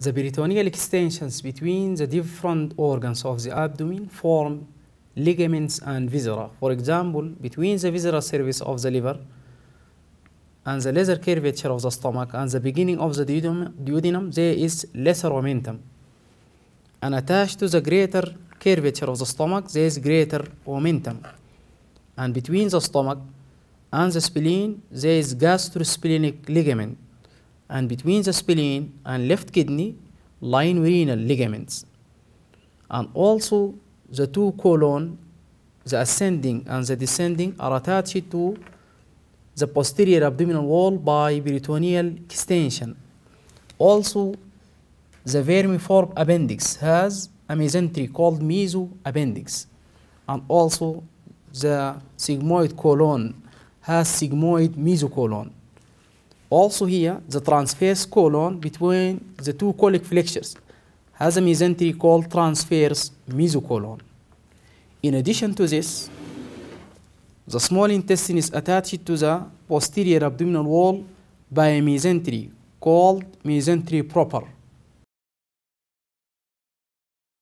the peritoneal extensions between the different organs of the abdomen form ligaments and viscera. For example, between the visceral surface of the liver and the lesser curvature of the stomach and the beginning of the duodenum, duodenum there is lesser momentum. And attached to the greater curvature of the stomach, there is greater momentum. And between the stomach and the spleen, there is gastrosplenic ligament and between the spleen and left kidney line renal ligaments and also the two colon the ascending and the descending are attached to the posterior abdominal wall by peritoneal extension also the vermiform appendix has a mesentery called meso appendix and also the sigmoid colon has sigmoid mesocolon also here, the transverse colon between the two colic flexures has a mesentery called transverse mesocolon. In addition to this, the small intestine is attached to the posterior abdominal wall by a mesentery called mesentery proper.